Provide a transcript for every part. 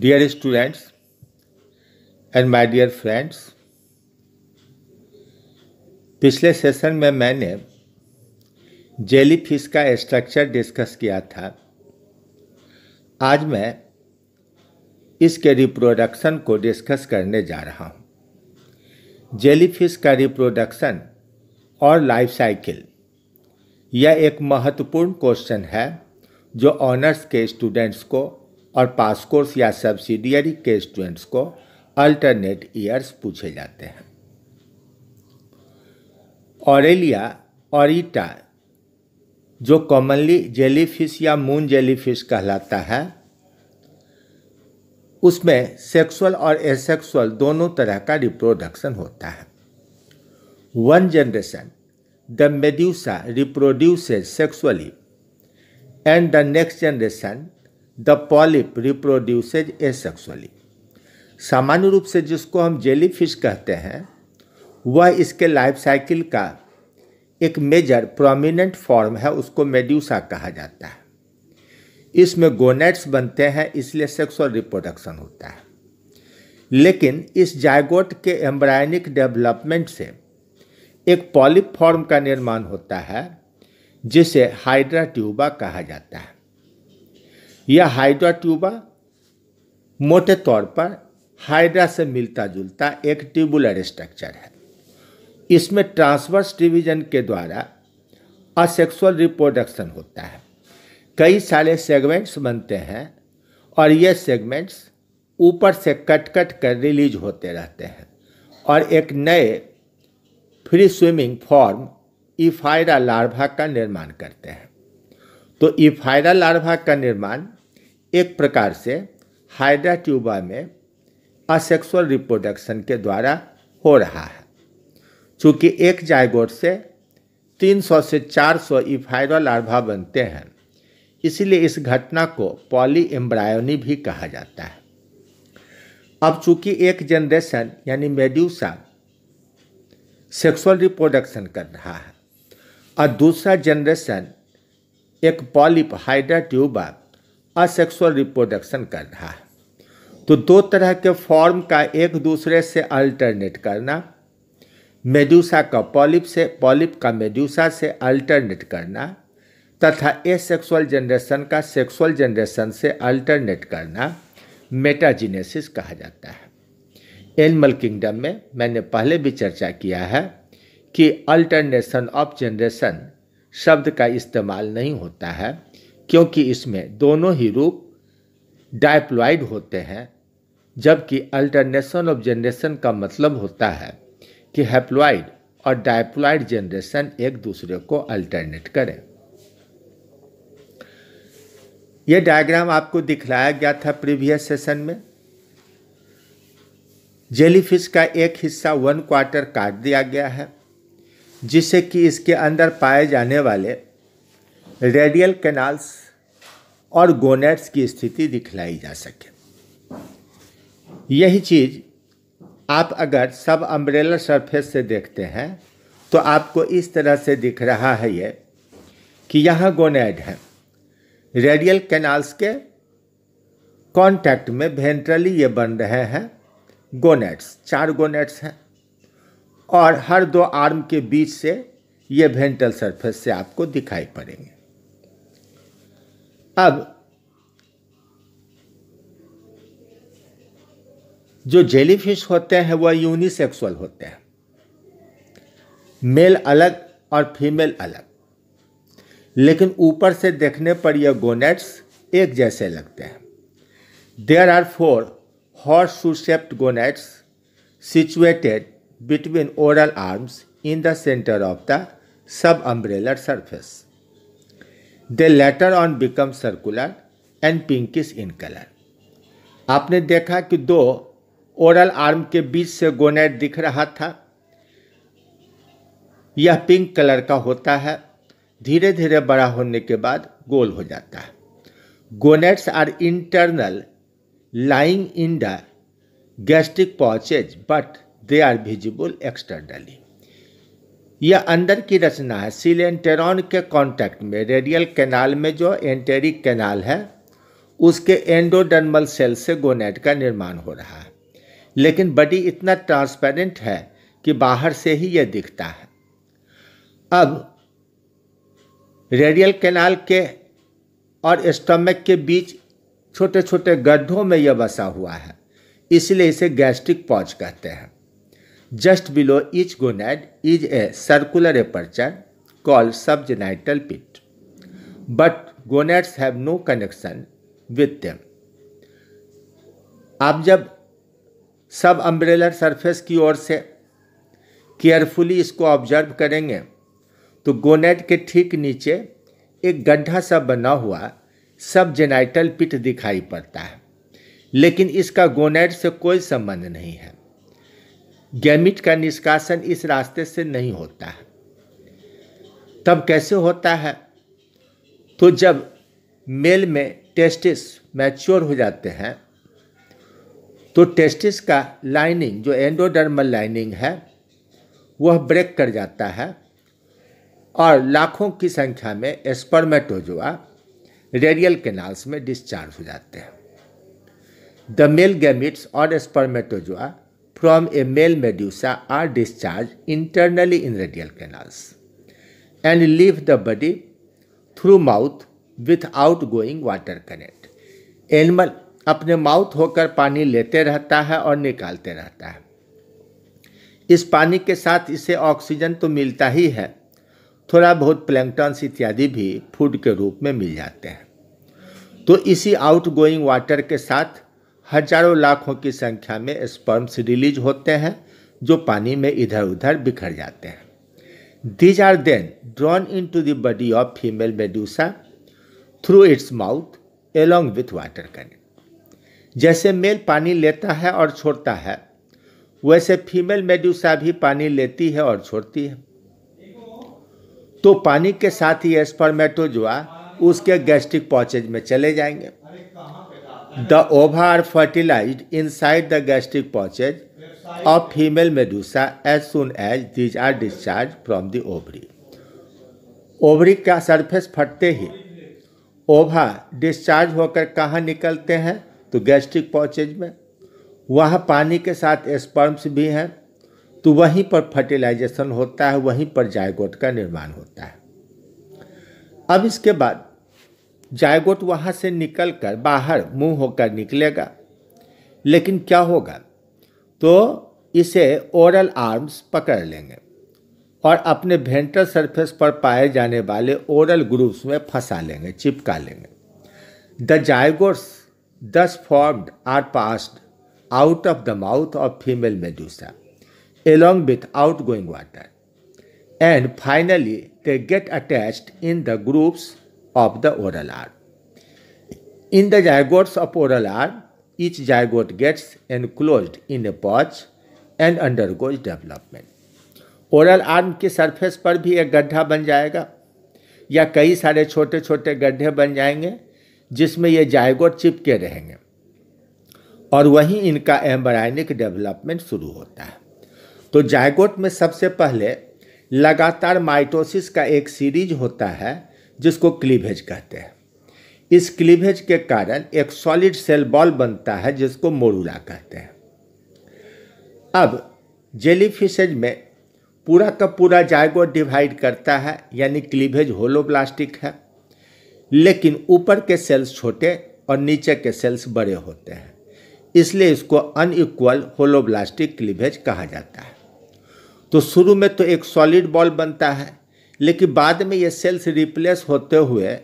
Dear students and my dear friends पिछले session में मैंने जेली फिश का स्ट्रक्चर डिस्कस किया था आज मैं इसके रिप्रोडक्शन को डिस्कस करने जा रहा हूँ जेली फिश का रिप्रोडक्शन और लाइफ साइकिल यह एक महत्वपूर्ण क्वेश्चन है जो ऑनर्स के स्टूडेंट्स को और पास कोर्स या सब्सिडियरी के स्टूडेंट्स को अल्टरनेट ईयर्स पूछे जाते हैं ऑरेलिया ऑरिटा जो कॉमनली जेलीफिश या मून जेलीफिश कहलाता है उसमें सेक्सुअल और एसेक्सुअल दोनों तरह का रिप्रोडक्शन होता है one generation the medusa reproduces sexually and the next generation the polyp reproduces asexually सामान्य रूप से जिसको हम जेली फिश कहते हैं वह इसके लाइफ साइकिल का एक मेजर प्रोमिनेंट फॉर्म है उसको मेड्यूसा कहा जाता है इसमें गोनेट्स बनते हैं इसलिए सेक्सुअल रिप्रोडक्शन होता है लेकिन इस जायगोट के एम्ब्रायनिक डेवलपमेंट से एक पॉलिप फॉर्म का निर्माण होता है जिसे हाइड्रा ट्यूबा कहा जाता है यह हाइड्रा ट्यूबा मोटे तौर पर हाइड्रा से मिलता जुलता एक ट्यूबुलर स्ट्रक्चर है इसमें ट्रांसवर्स डिवीजन के द्वारा असेक्सुअल रिप्रोडक्शन होता है कई सारे सेगमेंट्स बनते हैं और ये सेगमेंट्स ऊपर से कट कट कर रिलीज होते रहते हैं और एक नए free swimming form ephyra larva का निर्माण करते हैं तो इफायरा लार्वा का निर्माण एक प्रकार से हाइड्रा ट्यूबा में असेक्सुअल रिप्रोडक्शन के द्वारा हो रहा है चूँकि एक जायगोट से 300 से 400 सौ इफायरा लार्वा बनते हैं इसलिए इस घटना को पॉली एम्ब्रायोनी भी कहा जाता है अब चूंकि एक जनरेशन यानी मेड्यूसा सेक्सुअल रिप्रोडक्शन कर रहा है और दूसरा जनरेशन एक polyp hydra tuba asexual reproduction कर रहा है तो दो तरह के फॉर्म का एक दूसरे से अल्टरनेट करना मेडूसा का पॉलिप से पॉलिप का मेड्यूसा से अल्टरनेट करना तथा ए सेक्सुअल जनरेशन का सेक्सुअल जनरेशन से अल्टरनेट करना मेटाजिनेसिस कहा जाता है एनिमल किंगडम में मैंने पहले भी चर्चा किया है कि अल्टरनेशन ऑफ जनरेशन शब्द का इस्तेमाल नहीं होता है क्योंकि इसमें दोनों ही रूप डायप्लॉइड होते हैं जबकि अल्टरनेशन ऑफ जनरेशन का मतलब होता है कि हैप्लॉइड और डायप्लॉइड जनरेशन एक दूसरे को अल्टरनेट करें यह डायग्राम आपको दिखलाया गया था प्रीवियस सेशन में जेलीफिश का एक हिस्सा वन क्वार्टर काट दिया गया है जिससे कि इसके अंदर पाए जाने वाले रेडियल कैनाल्स और गोनेट्स की स्थिति दिखलाई जा सके यही चीज़ आप अगर सब अम्ब्रेला सरफेस से देखते हैं तो आपको इस तरह से दिख रहा है ये कि यहाँ गोनेड है रेडियल कैनाल्स के कांटेक्ट में वेंट्रली ये बन रहे हैं गोनेट्स चार गोनेट्स हैं और हर दो आर्म के बीच से ये वेंटल सरफेस से आपको दिखाई पड़ेंगे अब जो जेलीफिश होते हैं वह यूनिसेक्सुअल होते हैं मेल अलग और फीमेल अलग लेकिन ऊपर से देखने पर यह गोनेट्स एक जैसे लगते हैं there are four horseshoe shaped gonads situated between oral arms in the center of the subumbrellar surface. They later on become circular and pinkish in color. आपने देखा कि दो ओरल आर्म के बीच से गोनेट दिख रहा था यह पिंक कलर का होता है धीरे धीरे बड़ा होने के बाद गोल हो जाता है gonads are internal lying in the gastric pouches but they are visible externally यह अंदर की रचना है सिलेंटेरॉन के कांटेक्ट में रेडियल कैनाल में जो एंटेरिक कैनाल है उसके एंडोडर्मल सेल से गोनेट का निर्माण हो रहा है लेकिन बॉडी इतना ट्रांसपेरेंट है कि बाहर से ही यह दिखता है अब रेडियल कैनाल के और स्टमक के बीच छोटे छोटे गड्ढों में यह बसा हुआ है इसलिए इसे गैस्ट्रिक पॉच कहते हैं Just below each gonad is a circular aperture called subgenital pit. But gonads have no connection with them. आप जब सब अम्ब्रेलर सरफेस की ओर से केयरफुली इसको ऑब्जर्व करेंगे तो गोनेट के ठीक नीचे एक गड्ढा सा बना हुआ सब जेनाइटल पिट दिखाई पड़ता है लेकिन इसका गोनेट से कोई संबंध नहीं है गैमिट का निष्कासन इस रास्ते से नहीं होता है तब कैसे होता है तो जब मेल में टेस्टिस मैच्योर हो जाते हैं तो टेस्टिस का लाइनिंग जो एंडोडर्मल लाइनिंग है वह ब्रेक कर जाता है और लाखों की संख्या में स्पर्मेटोजोआ रेडियल केनाल्स में डिस्चार्ज हो जाते हैं द मेल गैमिट्स और spermatozoa from a male medusa are discharged internally in radial canals and leave the body through mouth without going water current. animal अपने माउथ होकर पानी लेते रहता है और निकालते रहता है इस पानी के साथ इसे ऑक्सीजन तो मिलता ही है थोड़ा बहुत प्लैंकटन्स इत्यादि भी फूड के रूप में मिल जाते हैं तो इसी आउट गोइंग वाटर के साथ हजारों लाखों की संख्या में स्पर्म्स रिलीज होते हैं जो पानी में इधर उधर बिखर जाते हैं these are then drawn into दॉडी of female medusa through its mouth along with water current जैसे मेल पानी लेता है और छोड़ता है वैसे फीमेल मेड्यूसा भी पानी लेती है और छोड़ती है तो पानी के साथ ही स्पर्मेटोजुआ उसके गैस्ट्रिक पॉचेज में चले जाएंगे the ova are fertilized inside the gastric pouches of female medusa as soon as these are discharged from the ovary. Ovary का सरफेस फटते ही ओभा डिस्चार्ज होकर कहाँ निकलते हैं तो गैस्ट्रिक पॉचेज में वहाँ पानी के साथ स्पर्म्स भी हैं तो वहीं पर फर्टिलाइजेशन होता है वहीं पर जायगोट का निर्माण होता है अब इसके बाद जायगोट वहाँ से निकलकर बाहर मुंह होकर निकलेगा लेकिन क्या होगा तो इसे ओरल आर्म्स पकड़ लेंगे और अपने भेंटर सरफेस पर पाए जाने वाले ओरल ग्रुप्स में फंसा लेंगे चिपका लेंगे the zygotes thus formed are passed out of the mouth of female medusa with outgoing water and finally they get attached in the groups of the oral art. In the zygotes of oral art, each zygote gets enclosed in a pouch and undergoes development. Oral arm के surface पर भी एक गड्ढा बन जाएगा या कई सारे छोटे छोटे गड्ढे बन जाएंगे जिसमें ये जायगोट चिपके रहेंगे और वहीं इनका एम्बराइनिक डेवलपमेंट शुरू होता है तो जायगोट में सबसे पहले लगातार माइटोसिस का एक सीरीज होता है जिसको क्लीवेज कहते हैं इस क्लीवेज के कारण एक सॉलिड सेल बॉल बनता है जिसको मोरूला कहते हैं अब जेलीफिशेज में पूरा का पूरा जायगो डिवाइड करता है यानी क्लीवेज होलोब्लास्टिक है लेकिन ऊपर के सेल्स छोटे और नीचे के सेल्स बड़े होते हैं इसलिए इसको अनइक्वल होलोब्लास्टिक क्लीवेज कहा जाता है तो शुरू में तो एक सॉलिड बॉल बनता है लेकिन बाद में ये सेल्स रिप्लेस होते हुए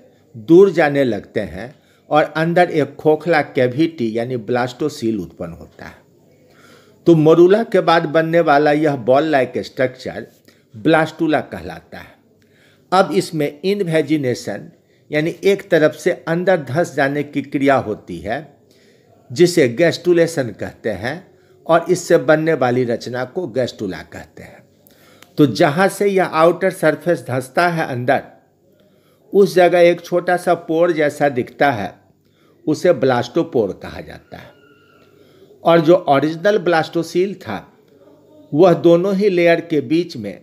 दूर जाने लगते हैं और अंदर एक खोखला कैविटी यानी ब्लास्टोसील उत्पन्न होता है तो मोरूला के बाद बनने वाला यह बॉल लाइक स्ट्रक्चर ब्लास्टूला कहलाता है अब इसमें इनवेजिनेशन यानी एक तरफ से अंदर धंस जाने की क्रिया होती है जिसे गैस्टुलेशन कहते हैं और इससे बनने वाली रचना को गैस्टुला कहते हैं तो जहाँ से यह आउटर सरफेस धंसता है अंदर उस जगह एक छोटा सा पोर जैसा दिखता है उसे ब्लास्टोपोर कहा जाता है और जो ओरिजिनल ब्लास्टोसील था वह दोनों ही लेयर के बीच में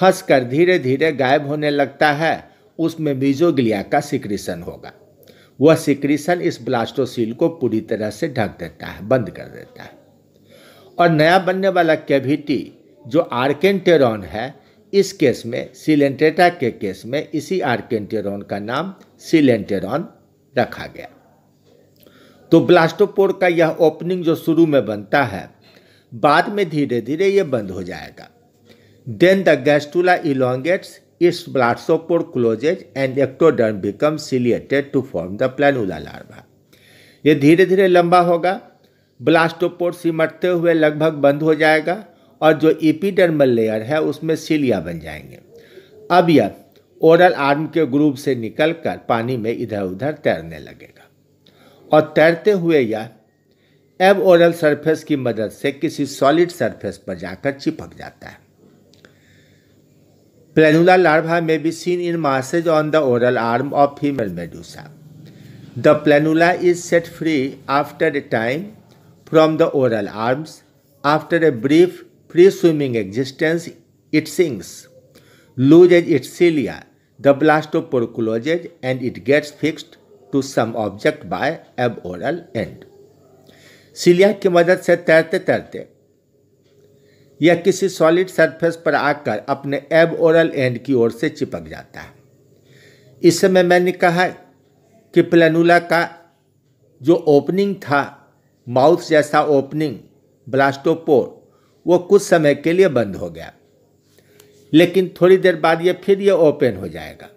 फंस कर धीरे धीरे गायब होने लगता है उसमें मीजोग्लिया का सिक्रीसन होगा वह सिक्रीसन इस ब्लास्टोसील को पूरी तरह से ढक देता है बंद कर देता है और नया बनने वाला कैविटी जो आर्केंटेरॉन है इस केस में सिलेंटेटा के केस में इसी आर्केंटेरॉन का नाम सिलेंटेरॉन रखा गया तो ब्लास्टोपोर का यह ओपनिंग जो शुरू में बनता है बाद में धीरे धीरे ये बंद हो जाएगा then the gastrula elongates is blastopore closes and ectoderm become ciliated to form the planula larva ये धीरे धीरे लंबा होगा ब्लास्टोपोर सिमटते हुए लगभग बंद हो जाएगा और जो एपिडर्मल लेयर है उसमें सिलिया बन जाएंगे अब यह ओरल आर्म के ग्रुप से निकलकर पानी में इधर उधर तैरने लगेगा और तैरते हुए यह एब ओरल सरफेस की मदद से किसी सॉलिड सरफेस पर जाकर चिपक जाता है प्लेनुला लार्वा में भी seen in masses on the oral arm of female medusa the planula is set free after a time from the oral arms after a brief free swimming existence, it sinks, loses its cilia, the blastopore closes, and it gets fixed to some object by aboral end. Cilia की मदद से तैरते तैरते यह किसी solid surface पर आकर अपने एब ओरल एंड की ओर से चिपक जाता है इस समय मैंने कहा कि प्लेनुला का जो ओपनिंग था माउथ जैसा ओपनिंग ब्लास्टोपोर वो कुछ समय के लिए बंद हो गया लेकिन थोड़ी देर बाद ये फिर ये ओपन हो जाएगा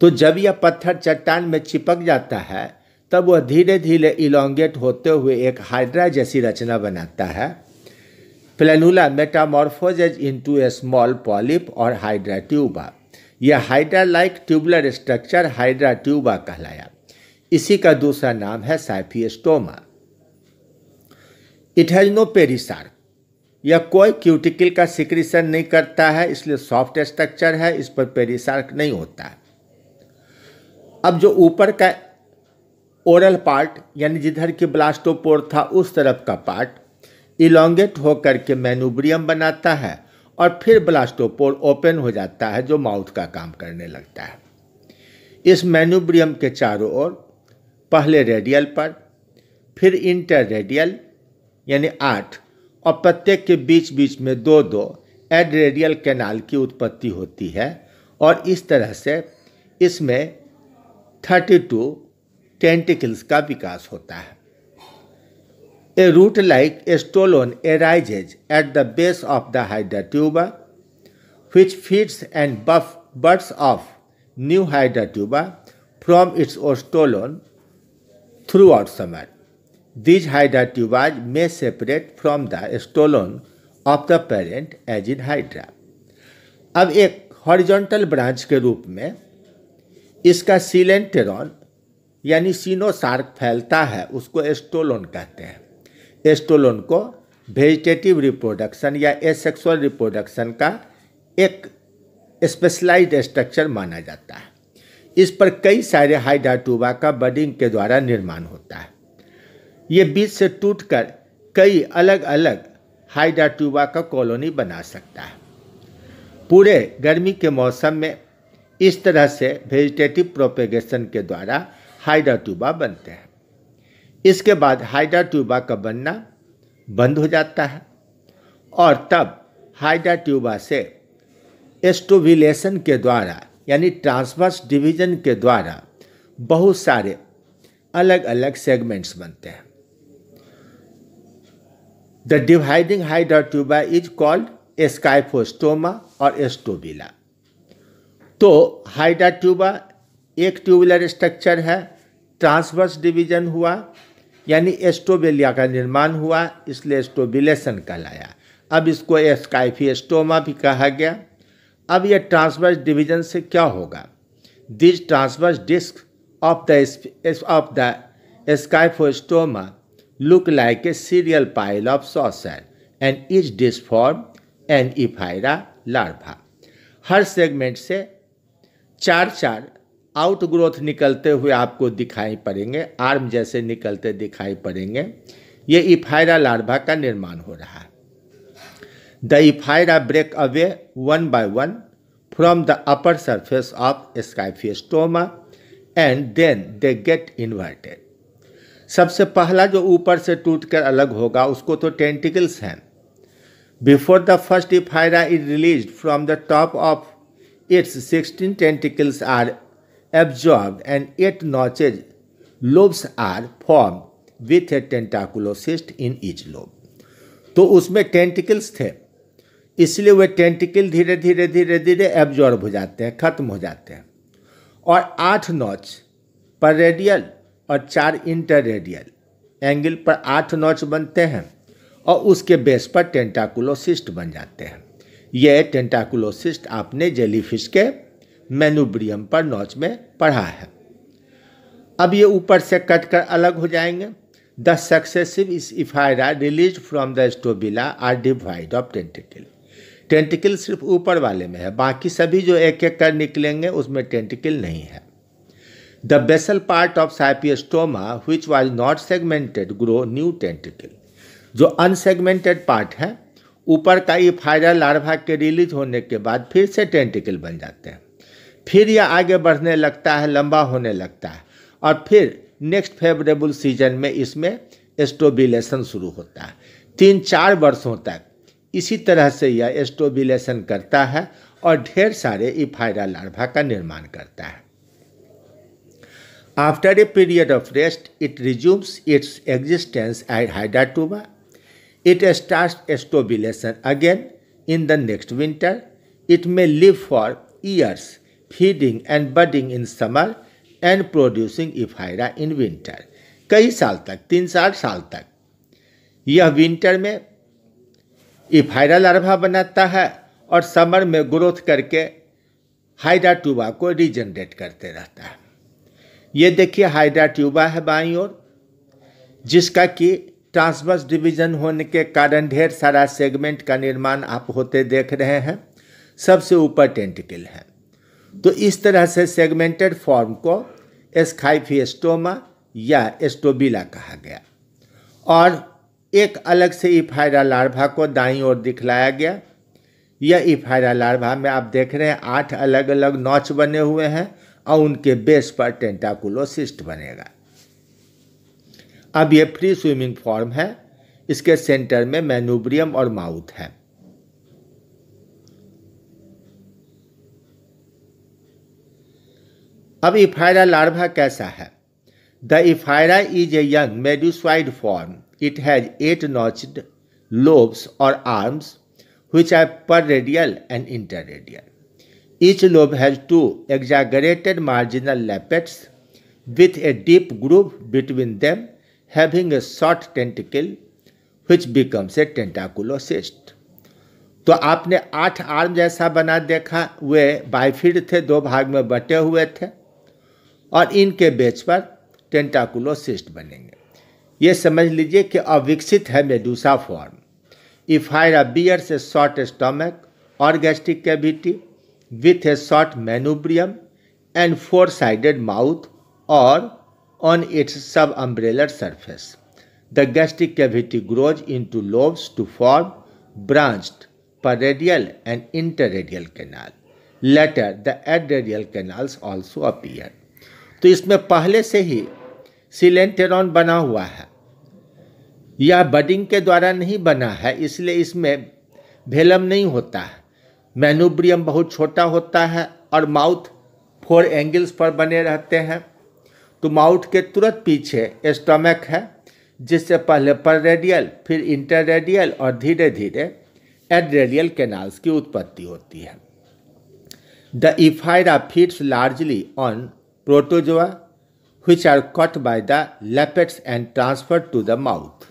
तो जब यह पत्थर चट्टान में चिपक जाता है तब वह धीरे धीरे इलोंगेट होते हुए एक हाइड्रा जैसी रचना बनाता है planula metamorphoses into a small polyp और हाइड्रा ट्यूबा यह hydra like tubular structure hydra tuba कहलाया इसी का दूसरा नाम है scyphistoma it has no perisarc यह कोई क्यूटिकल का सिक्रीशन नहीं करता है इसलिए सॉफ्ट स्ट्रक्चर है इस पर पेरिसार्क नहीं होता है अब जो ऊपर का ओरल पार्ट यानी जिधर की ब्लास्टोपोर था उस तरफ का पार्ट इलोंगेट होकर के मैनुब्रियम बनाता है और फिर ब्लास्टोपोर ओपन हो जाता है जो माउथ का काम करने लगता है इस मैनुब्रियम के चारों ओर पहले रेडियल पर फिर इंटर रेडियल यानी आठ और प्रत्येक के बीच बीच में दो दो एडरेडियल कैनाल की उत्पत्ति होती है और इस तरह से इसमें 32 टू टेंटिकल्स का विकास होता है a root like stolon arises at the base of the hydra tuba which feeds and buff buds off new hydra tuba from its stolon throughout summer these hydra tubers may separate from the stolon of the parent as in hydra. अब एक horizontal branch के रूप में इसका सीलेंटेरॉन यानी सीनोसार्क फैलता है उसको एस्टोलोन कहते हैं एस्टोलोन को वेजिटेटिव रिप्रोडक्शन या एसेक्सुअल रिप्रोडक्शन का एक स्पेशलाइज्ड स्ट्रक्चर माना जाता है इस पर कई सारे हाइड्राटूबा का बडिंग के द्वारा निर्माण होता है ये बीच से टूटकर कई अलग अलग हाइड्राट्यूबा का कॉलोनी बना सकता है पूरे गर्मी के मौसम में इस तरह से वेजिटेटिव प्रोपेगेशन के द्वारा हाइड्राट्यूबा बनते हैं इसके बाद हाइड्राट्यूबा का बनना बंद हो जाता है और तब हाइड्राट्यूबा से एस्टोविलेशन के द्वारा यानी ट्रांसवर्स डिवीजन के द्वारा बहुत सारे अलग अलग सेगमेंट्स बनते हैं the dividing hider is called called scyphistoma और एस्टोबिला तो हाइडा ट्यूबा एक ट्यूबुलर स्ट्रक्चर है ट्रांसवर्स डिवीजन हुआ यानी एस्टोबेलिया का निर्माण हुआ इसलिए एस्टोबिलेशन कहलाया अब इसको एस्टोमा भी कहा गया अब यह ट्रांसवर्स डिवीजन से क्या होगा this transverse disc of the of the scyphistoma look like a cereal pile of saucer and each dish form an ephira larva. हर सेगमेंट से चार चार आउट ग्रोथ निकलते हुए आपको दिखाई पड़ेंगे आर्म जैसे निकलते दिखाई पड़ेंगे ये इफायरा लार्वा का निर्माण हो रहा है the ephyra break away one by one from the upper surface of scyphistoma and then they get inverted सबसे पहला जो ऊपर से टूटकर अलग होगा उसको तो टेंटिकल्स हैं before the first ephyra is release from the top of its sixteen tentacles are absorb and eight notches lobes are form with a tentaculocyst in is lobe तो उसमें टेंटिकल्स थे इसलिए वे टेंटिकल धीरे धीरे धीरे धीरे एब्जॉर्ब हो जाते हैं खत्म हो जाते हैं और आठ नॉच पर रेडियल और चार इंटररेडियल एंगल पर आठ नॉच बनते हैं और उसके बेस पर टेंटाकुलोसिस्ट बन जाते हैं यह टेंटाकुलोसिस्ट आपने जेलीफिश के मेनुब्रियम पर नॉच में पढ़ा है अब ये ऊपर से कट कर अलग हो जाएंगे the successive is ephyra release from the strobila are devoid of tentacle tentacle सिर्फ ऊपर वाले में है बाकी सभी जो एक एक कर निकलेंगे उसमें टेंटिकल नहीं है The basal part of sapostoma, which was not segmented, grow new tentacle. जो अनसेगमेंटेड पार्ट है ऊपर का ये फायरा लार्वा के रिलीज होने के बाद फिर से टेंटिकल बन जाते हैं फिर यह आगे बढ़ने लगता है लंबा होने लगता है और फिर नेक्स्ट फेवरेबल सीजन में इसमें एस्टोबिलेशन शुरू होता है तीन चार वर्षों तक इसी तरह से यह एस्टोबिलेशन करता है और ढेर सारे इफायरा लार्वा का निर्माण करता है After a period of rest, it resumes its existence as Hydatuba. It starts stovulation again in the next winter. It may live for years, feeding and budding in summer and producing ephyra in winter. कई साल तक तीन चार साल तक यह winter में ephyra larva बनाता है और समर में ग्रोथ करके हाइड्राटूबा को रीजनरेट करते रहता है ये देखिए हाइड्रा ट्यूबा है बाई और जिसका कि ट्रांसवर्स डिवीजन होने के कारण ढेर सारा सेगमेंट का निर्माण आप होते देख रहे हैं सबसे ऊपर टेंटिकल है तो इस तरह से सेगमेंटेड फॉर्म को एस्खाइफी एस्टोमा या एस्टोबिला कहा गया और एक अलग से इफायरा लार्भा को दाई ओर दिखलाया गया यह इफायरा लार्भा में आप देख रहे हैं आठ अलग अलग नॉच बने हुए हैं और उनके बेस पर टेंटाकुलोसिस्ट बनेगा अब ये फ्री स्विमिंग फॉर्म है इसके सेंटर में मैनुब्रियम और माउथ है अब इफायरा लार्वा कैसा है the ephyra is a young medusoid form it has eight lobes और arms which are perradial and interradial Each lobe has two exaggerated marginal lappets with a deep groove between them having a short tentacle which becomes a tentaculocyst. तो आपने आठ arm जैसा बना देखा वे bifid थे दो भाग में बटे हुए थे और इनके बेच पर टेंटाकुलोसिस्ट बनेंगे ये समझ लीजिए कि अविकसित है मेडूसा फॉर्म इफ बियर से शॉर्ट स्टमक और gastric cavity with a short manubrium and four sided mouth or on its subumbrellar surface. The gastric cavity grows into lobes to form branched paradial and interradial canal. Later, the adradial canals also appear. तो इसमें पहले से ही सिलेंटेरॉन बना हुआ है यह budding के द्वारा नहीं बना है इसलिए इसमें भेलम नहीं होता है मैनुब्रियम बहुत छोटा होता है और माउथ फोर एंगल्स पर बने रहते हैं तो माउथ के तुरंत पीछे स्टमक है जिससे पहले पर रेडियल फिर इंटर रेडियल और धीरे धीरे एड रेडियल कैनाल्स की उत्पत्ति होती है the ephyra feeds largely on protozoa which are caught by the lappets and transfer to the mouth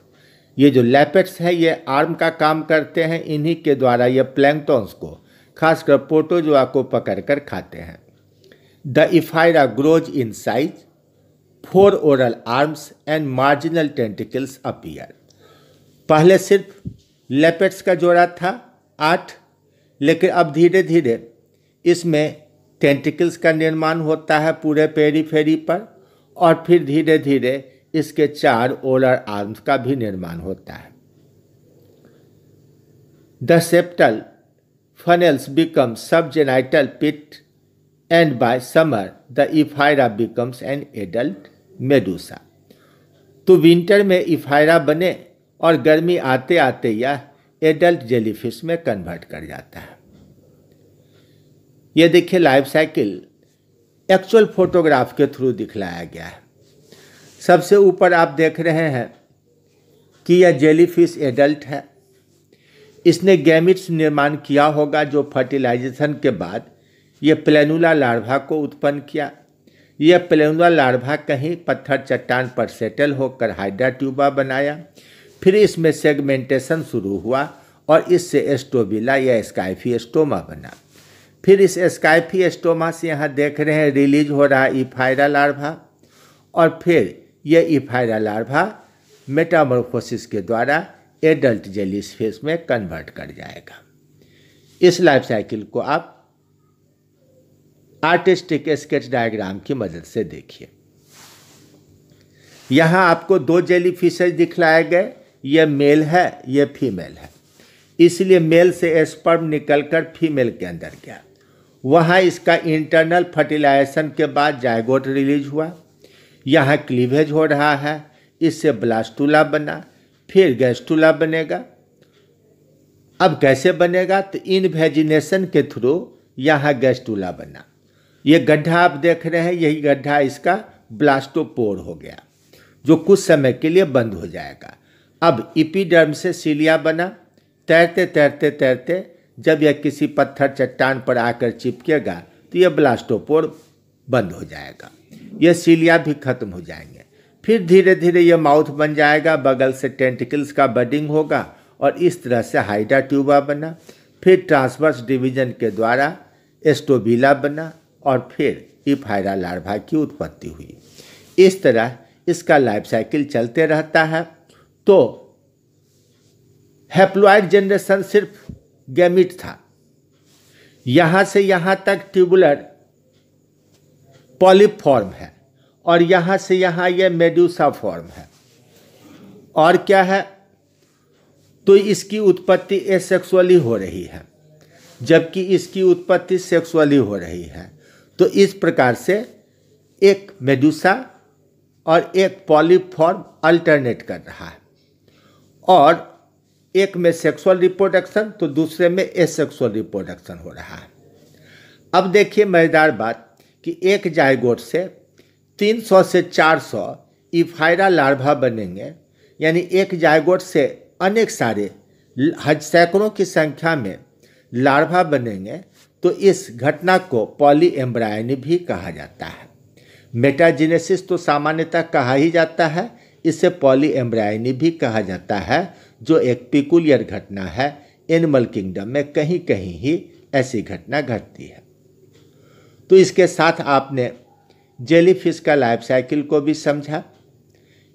ये जो लेपेट्स हैं ये आर्म का काम करते हैं इन्हीं के द्वारा ये प्लैंगटॉन्स को खासकर पोटोजोआ को पकड़कर खाते हैं the ephyra grows in size four oral arms and marginal tentacles appear पहले सिर्फ लेपेट्स का जोड़ा था आठ लेकिन अब धीरे धीरे इसमें टेंटिकल्स का निर्माण होता है पूरे पेरी फेरी पर और फिर धीरे धीरे इसके चार ओलर आर्म्स का भी निर्माण होता है the septal funnels become subgenital pit and by summer the ephira becomes an adult medusa. तो विंटर में इफायरा बने और गर्मी आते आते यह एडल्ट जेलीफिश में कन्वर्ट कर जाता है यह देखिए लाइफ साइकिल एक्चुअल फोटोग्राफ के थ्रू दिखलाया गया है सबसे ऊपर आप देख रहे हैं कि यह जेलीफिश एडल्ट है इसने गैमिट्स निर्माण किया होगा जो फर्टिलाइजेशन के बाद यह प्लेनुला लार्वा को उत्पन्न किया यह प्लेनुला लार्वा कहीं पत्थर चट्टान पर सेटल होकर हाइड्रा ट्यूबा बनाया फिर इसमें सेगमेंटेशन शुरू हुआ और इससे एस्टोबिला या स्काइफी एस्टोमा बना फिर इस स्काइफी एस्टोमा से यहाँ देख रहे हैं रिलीज हो रहा इफायरा लार्वा और फिर यह इफायरा लार्वा मेटामोरफोसिस के द्वारा एडल्ट जेली फेस में कन्वर्ट कर जाएगा इस लाइफ साइकिल को आप आर्टिस्टिक स्केच डायग्राम की मदद से देखिए यहां आपको दो जेली फिशेज दिखलाए गए यह मेल है यह फीमेल है इसलिए मेल से स्पर्म निकलकर फीमेल के अंदर गया वहां इसका इंटरनल फर्टिलाइजेशन के बाद जायगोट रिलीज हुआ यहां क्लीवेज हो रहा है इससे ब्लास्टूला बना फिर गैस चूल्हा बनेगा अब कैसे बनेगा तो इन वेजिनेशन के थ्रू यहाँ गैस चूल्हा बना ये गड्ढा आप देख रहे हैं यही गड्ढा इसका ब्लास्टोपोर हो गया जो कुछ समय के लिए बंद हो जाएगा अब इपीडर्म से सीलिया बना तैरते तैरते तैरते जब यह किसी पत्थर चट्टान पर आकर चिपकेगा तो यह ब्लास्टोपोर बंद हो जाएगा यह सीलिया भी खत्म हो जाएंगे फिर धीरे धीरे यह माउथ बन जाएगा बगल से टेंटिकल्स का बडिंग होगा और इस तरह से हाइडा ट्यूबा बना फिर ट्रांसवर्स डिवीजन के द्वारा एस्टोबिला बना और फिर इफायरा लार्वा की उत्पत्ति हुई इस तरह इसका लाइफ साइकिल चलते रहता है तो हैप्लॉइड जनरेशन सिर्फ गैमिट था यहाँ से यहाँ तक ट्यूबुलर पॉलिफॉर्म है और यहाँ से यहाँ ये यह मेड्यूसा फॉर्म है और क्या है तो इसकी उत्पत्ति एसेक्सुअली हो रही है जबकि इसकी उत्पत्ति सेक्सुअली हो रही है तो इस प्रकार से एक मेड्यूसा और एक पॉलीफॉर्म अल्टरनेट कर रहा है और एक में सेक्सुअल रिप्रोडक्शन तो दूसरे में एसेक्सुअल रिप्रोडक्शन हो रहा है अब देखिए मजेदार बात कि एक जायगोट से 300 से 400 इफायरा लार्वा बनेंगे यानी एक जायगोट से अनेक सारे सैकड़ों की संख्या में लार्वा बनेंगे तो इस घटना को पॉली एम्ब्रायन भी कहा जाता है मेटाजिनेसिस तो सामान्यतः कहा ही जाता है इसे पॉली एम्ब्रायनी भी कहा जाता है जो एक पिकुलियर घटना है एनिमल किंगडम में कहीं कहीं ही ऐसी घटना घटती है तो इसके साथ आपने जेलीफिश का लाइफ साइकिल को भी समझा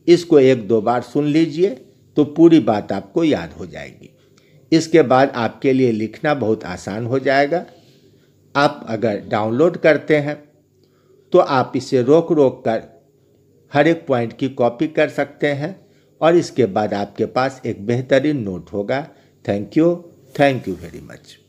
इसको एक दो बार सुन लीजिए तो पूरी बात आपको याद हो जाएगी इसके बाद आपके लिए लिखना बहुत आसान हो जाएगा आप अगर डाउनलोड करते हैं तो आप इसे रोक रोक कर हर एक पॉइंट की कॉपी कर सकते हैं और इसके बाद आपके पास एक बेहतरीन नोट होगा thank you thank you very much